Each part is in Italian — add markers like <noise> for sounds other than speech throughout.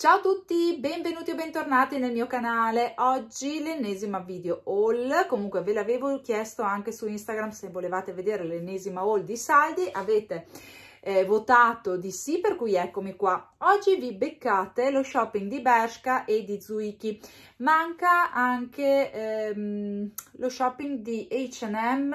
Ciao a tutti, benvenuti o bentornati nel mio canale. Oggi l'ennesima video haul, comunque ve l'avevo chiesto anche su Instagram se volevate vedere l'ennesima haul di saldi, avete eh, votato di sì, per cui eccomi qua. Oggi vi beccate lo shopping di Bershka e di Zuiki. Manca anche ehm, lo shopping di H&M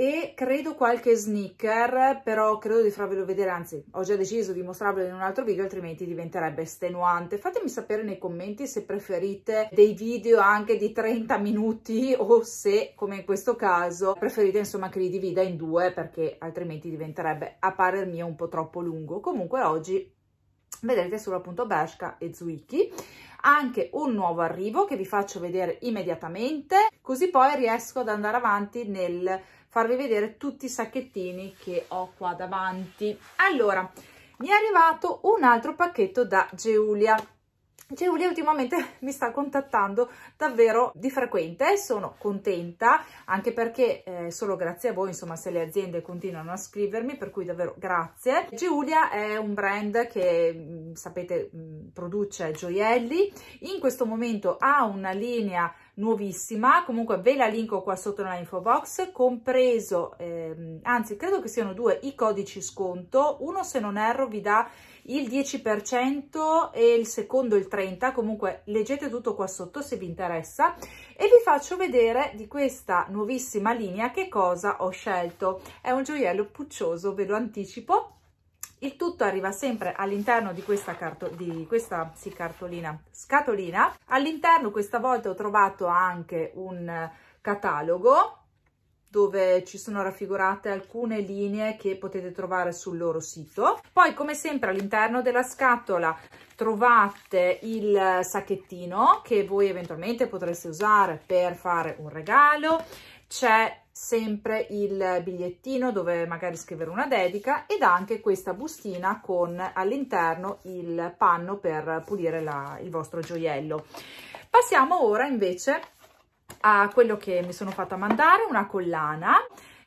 e credo qualche sneaker, però credo di farvelo vedere, anzi ho già deciso di mostrarvelo in un altro video, altrimenti diventerebbe estenuante. Fatemi sapere nei commenti se preferite dei video anche di 30 minuti o se, come in questo caso, preferite insomma che li divida in due perché altrimenti diventerebbe a parer mio un po' troppo lungo. Comunque oggi vedrete solo appunto Bershka e Zwicky anche un nuovo arrivo che vi faccio vedere immediatamente così poi riesco ad andare avanti nel farvi vedere tutti i sacchettini che ho qua davanti. Allora, mi è arrivato un altro pacchetto da Geulia. Geulia ultimamente <laughs> mi sta contattando davvero di frequente e sono contenta anche perché eh, solo grazie a voi insomma se le aziende continuano a scrivermi per cui davvero grazie. Geulia è un brand che mm, sapete mm, produce gioielli, in questo momento ha una linea nuovissima, comunque ve la linko qua sotto nella info box, compreso, ehm, anzi credo che siano due i codici sconto, uno se non erro vi dà il 10% e il secondo il 30%, comunque leggete tutto qua sotto se vi interessa e vi faccio vedere di questa nuovissima linea che cosa ho scelto, è un gioiello puccioso, ve lo anticipo, il tutto arriva sempre all'interno di questa, carto di questa sì, cartolina scatolina all'interno questa volta ho trovato anche un catalogo dove ci sono raffigurate alcune linee che potete trovare sul loro sito. Poi come sempre all'interno della scatola trovate il sacchettino che voi eventualmente potreste usare per fare un regalo, c'è sempre il bigliettino dove magari scrivere una dedica ed anche questa bustina con all'interno il panno per pulire la, il vostro gioiello. Passiamo ora invece a quello che mi sono fatta mandare, una collana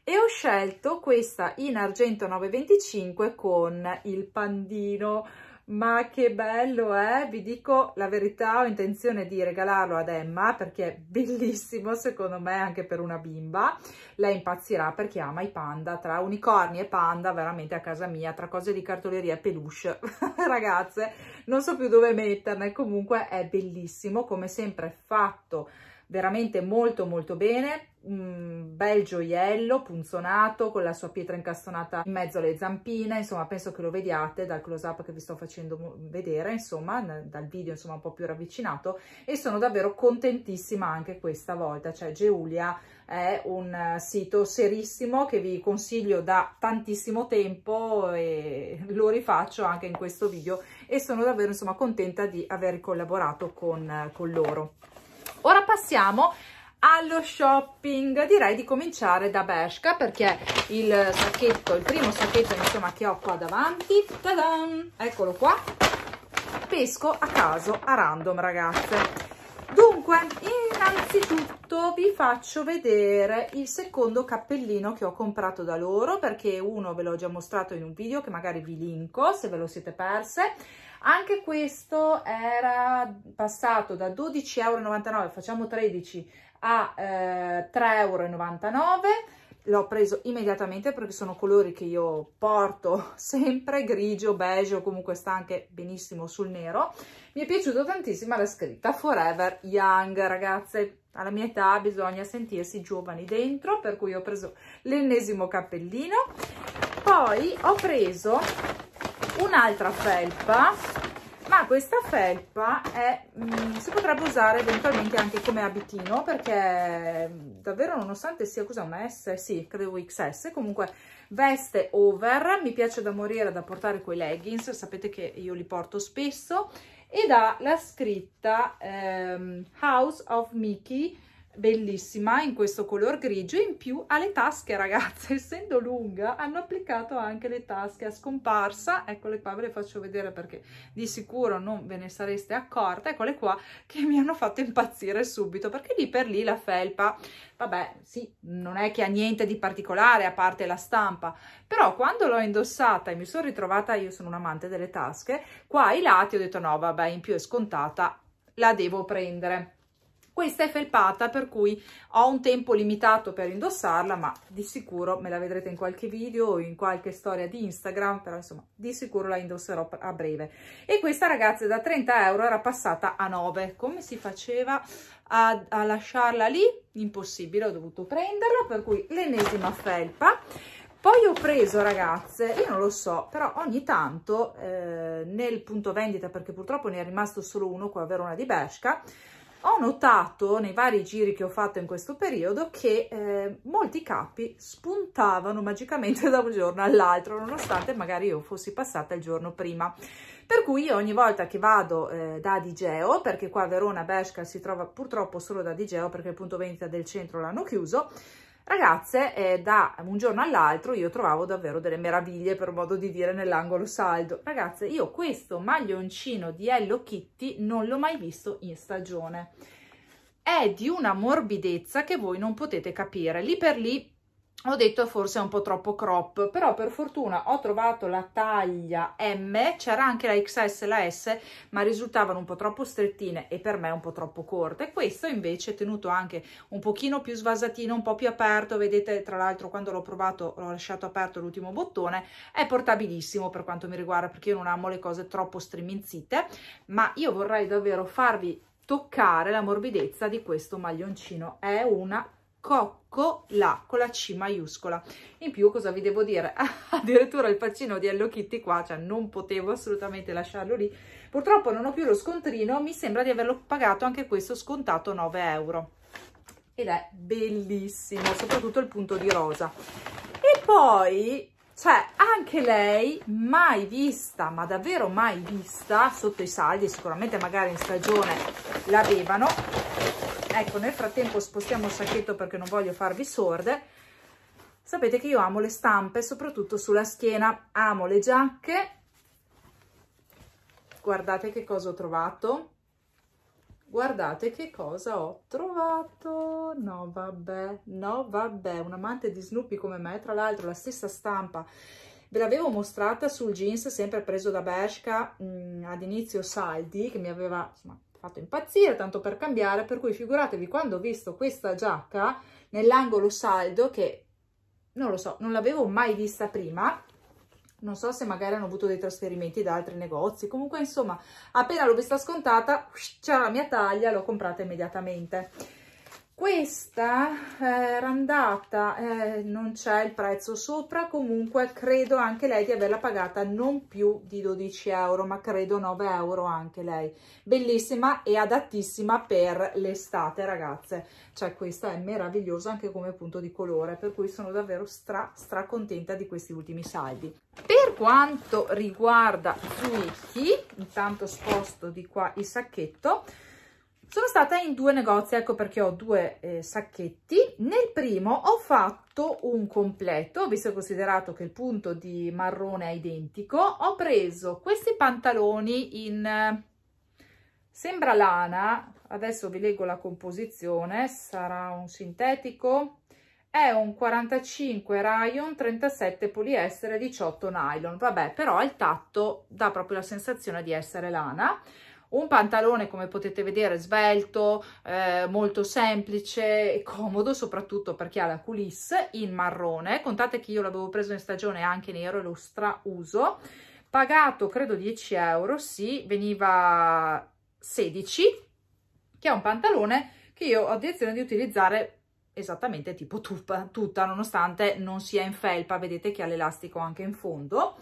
e ho scelto questa in argento 925 con il pandino ma che bello è, eh? vi dico la verità, ho intenzione di regalarlo ad Emma perché è bellissimo secondo me anche per una bimba, lei impazzirà perché ama i panda, tra unicorni e panda veramente a casa mia, tra cose di cartoleria e peluche, <laughs> ragazze non so più dove metterne, comunque è bellissimo come sempre fatto veramente molto molto bene, un mm, bel gioiello punzonato con la sua pietra incastonata in mezzo alle zampine, insomma penso che lo vediate dal close up che vi sto facendo vedere, insomma dal video insomma un po' più ravvicinato e sono davvero contentissima anche questa volta, cioè Geulia è un eh, sito serissimo che vi consiglio da tantissimo tempo e lo rifaccio anche in questo video e sono davvero insomma contenta di aver collaborato con, eh, con loro. Ora passiamo allo shopping direi di cominciare da Bershka perché il sacchetto il primo sacchetto insomma che ho qua davanti tadam, eccolo qua pesco a caso a random ragazze dunque innanzitutto vi faccio vedere il secondo cappellino che ho comprato da loro perché uno ve l'ho già mostrato in un video che magari vi linko se ve lo siete perse anche questo era passato da 12,99 euro facciamo 13 a eh, 3,99 euro l'ho preso immediatamente perché sono colori che io porto <laughs> sempre, grigio, beige o comunque sta anche benissimo sul nero. Mi è piaciuta tantissima la scritta Forever Young, ragazze, alla mia età bisogna sentirsi giovani dentro, per cui ho preso l'ennesimo cappellino. Poi ho preso un'altra felpa ma questa felpa è, mh, mm, si potrebbe usare eventualmente anche come abitino perché mm, davvero nonostante sia cos'è una S, sì credo XS comunque veste over mi piace da morire da portare quei leggings sapete che io li porto spesso ed ha la scritta ehm, House of Mickey bellissima in questo color grigio in più ha le tasche ragazze <laughs> essendo lunga hanno applicato anche le tasche a scomparsa eccole qua ve le faccio vedere perché di sicuro non ve ne sareste accorte eccole qua che mi hanno fatto impazzire subito perché lì per lì la felpa vabbè sì non è che ha niente di particolare a parte la stampa però quando l'ho indossata e mi sono ritrovata io sono un amante delle tasche qua ai lati ho detto no vabbè in più è scontata la devo prendere questa è felpata, per cui ho un tempo limitato per indossarla, ma di sicuro me la vedrete in qualche video o in qualche storia di Instagram, però insomma di sicuro la indosserò a breve. E questa ragazze da 30 euro era passata a 9. Come si faceva a, a lasciarla lì? Impossibile, ho dovuto prenderla, per cui l'ennesima felpa. Poi ho preso, ragazze, io non lo so, però ogni tanto eh, nel punto vendita, perché purtroppo ne è rimasto solo uno qua a Verona di Besca, ho notato nei vari giri che ho fatto in questo periodo che eh, molti capi spuntavano magicamente <laughs> da un giorno all'altro, nonostante magari io fossi passata il giorno prima. Per cui io ogni volta che vado eh, da Digeo, perché qua a Verona Bershka si trova purtroppo solo da Digeo perché il punto vendita del centro l'hanno chiuso, Ragazze, eh, da un giorno all'altro io trovavo davvero delle meraviglie, per modo di dire, nell'angolo saldo. Ragazze, io questo maglioncino di Hello Kitty non l'ho mai visto in stagione. È di una morbidezza che voi non potete capire. Lì per lì ho detto forse è un po' troppo crop, però per fortuna ho trovato la taglia M, c'era anche la XS e la S, ma risultavano un po' troppo strettine e per me un po' troppo corte. Questo invece è tenuto anche un pochino più svasatino, un po' più aperto, vedete tra l'altro quando l'ho provato l'ho lasciato aperto l'ultimo bottone, è portabilissimo per quanto mi riguarda perché io non amo le cose troppo striminzite, ma io vorrei davvero farvi toccare la morbidezza di questo maglioncino, è una cocco la con la C maiuscola. In più cosa vi devo dire? <laughs> Addirittura il faccino di Hello Kitty qua, cioè non potevo assolutamente lasciarlo lì. Purtroppo non ho più lo scontrino, mi sembra di averlo pagato anche questo scontato 9 euro. Ed è bellissimo, soprattutto il punto di rosa. E poi cioè anche lei mai vista ma davvero mai vista sotto i saldi sicuramente magari in stagione l'avevano Ecco, nel frattempo spostiamo il sacchetto perché non voglio farvi sorde. Sapete che io amo le stampe, soprattutto sulla schiena. Amo le giacche. Guardate che cosa ho trovato. Guardate che cosa ho trovato. No, vabbè, no, vabbè. Un amante di Snoopy come me, tra l'altro la stessa stampa ve l'avevo mostrata sul jeans sempre preso da Bershka mh, mm, ad inizio Saldi che mi aveva insomma, fatto impazzire, tanto per cambiare, per cui figuratevi quando ho visto questa giacca nell'angolo saldo, che non lo so, non l'avevo mai vista prima, non so se magari hanno avuto dei trasferimenti da altri negozi, comunque insomma appena l'ho vista scontata, c'era la mia taglia, l'ho comprata immediatamente questa eh, era andata eh, non c'è il prezzo sopra comunque credo anche lei di averla pagata non più di 12 euro ma credo 9 euro anche lei bellissima e adattissima per l'estate ragazze cioè questa è meravigliosa anche come punto di colore per cui sono davvero stra stra contenta di questi ultimi saldi per quanto riguarda Zuicchi intanto sposto di qua il sacchetto sono stata in due negozi ecco perché ho due eh, sacchetti nel primo ho fatto un completo visto e considerato che il punto di marrone è identico ho preso questi pantaloni in eh, sembra lana adesso vi leggo la composizione sarà un sintetico è un 45 rayon 37 poliestere 18 nylon vabbè però al tatto dà proprio la sensazione di essere lana un pantalone come potete vedere svelto eh, molto semplice e comodo soprattutto per chi ha la coulisse in marrone contate che io l'avevo preso in stagione anche nero e lo strauso pagato credo 10 euro sì veniva 16 che è un pantalone che io ho intenzione di utilizzare esattamente tipo tutta, tutta nonostante non sia in felpa vedete che ha l'elastico anche in fondo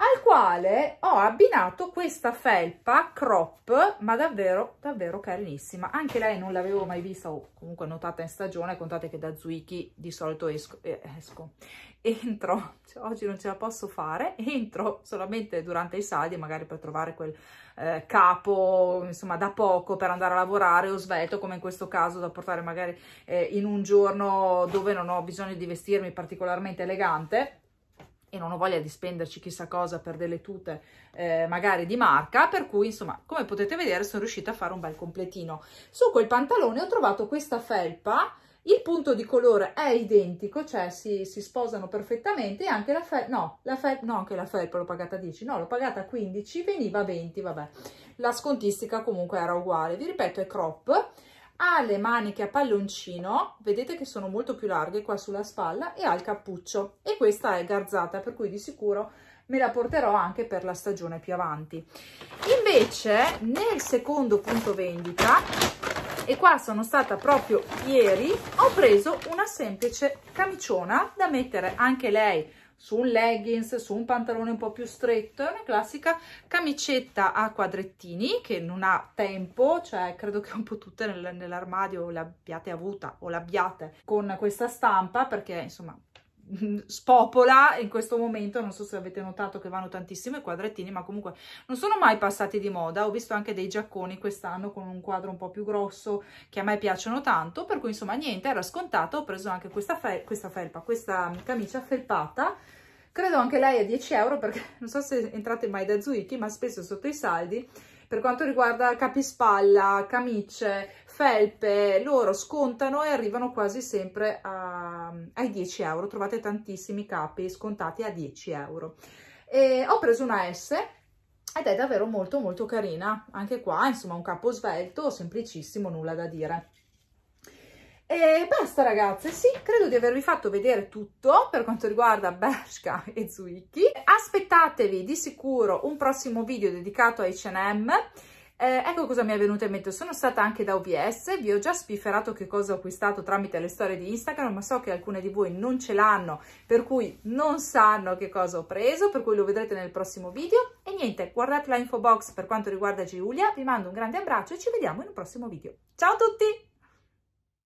al quale ho abbinato questa felpa crop, ma davvero, davvero carinissima. Anche lei non l'avevo mai vista o comunque notata in stagione, contate che da Zwicky di solito esco, eh, esco entro, <laughs> cioè, oggi non ce la posso fare, <laughs> entro solamente durante i saldi, magari per trovare quel eh, capo, insomma, da poco per andare a lavorare o svelto, come in questo caso, da portare magari eh, in un giorno dove non ho bisogno di vestirmi particolarmente elegante e non ho voglia di spenderci chissà cosa per delle tute eh, magari di marca, per cui insomma come potete vedere sono riuscita a fare un bel completino. Su quel pantalone ho trovato questa felpa, il punto di colore è identico, cioè si, si sposano perfettamente e anche la felpa, no, la felpa, no, anche la felpa l'ho pagata 10, no, l'ho pagata 15, veniva 20, vabbè. La scontistica comunque era uguale, vi ripeto è crop, ha le maniche a palloncino, vedete che sono molto più larghe qua sulla spalla e ha il cappuccio e questa è garzata per cui di sicuro me la porterò anche per la stagione più avanti. Invece nel secondo punto vendita e qua sono stata proprio ieri ho preso una semplice camiciona da mettere anche lei su un leggings, su un pantalone un po' più stretto, è una classica camicetta a quadrettini che non ha tempo, cioè credo che un po' tutte nell'armadio l'abbiate avuta o l'abbiate con questa stampa perché insomma Mm, spopola in questo momento, non so se avete notato che vanno tantissimo i quadrettini, ma comunque non sono mai passati di moda, ho visto anche dei giacconi quest'anno con un quadro un po' più grosso che a me piacciono tanto, per cui insomma niente, era scontato, ho preso anche questa, fel questa felpa, questa camicia felpata, credo anche lei a 10 euro perché non so se entrate mai da Zuiki ma spesso sotto i saldi per quanto riguarda capispalla, camicie, felpe, loro scontano e arrivano quasi sempre a, ai 10 euro. Trovate tantissimi capi scontati a 10 euro. E ho preso una S ed è davvero molto molto carina. Anche qua, insomma, un capo svelto, semplicissimo, nulla da dire. E basta ragazze, sì, credo di avervi fatto vedere tutto per quanto riguarda Bershka e Zuicchi. Aspettatevi di sicuro un prossimo video dedicato a H&M. Eh, ecco cosa mi è venuto in mente, sono stata anche da OBS, vi ho già spifferato che cosa ho acquistato tramite le storie di Instagram, ma so che alcune di voi non ce l'hanno, per cui non sanno che cosa ho preso, per cui lo vedrete nel prossimo video. E niente, guardate la info box per quanto riguarda Giulia, vi mando un grande abbraccio e ci vediamo in un prossimo video. Ciao a tutti!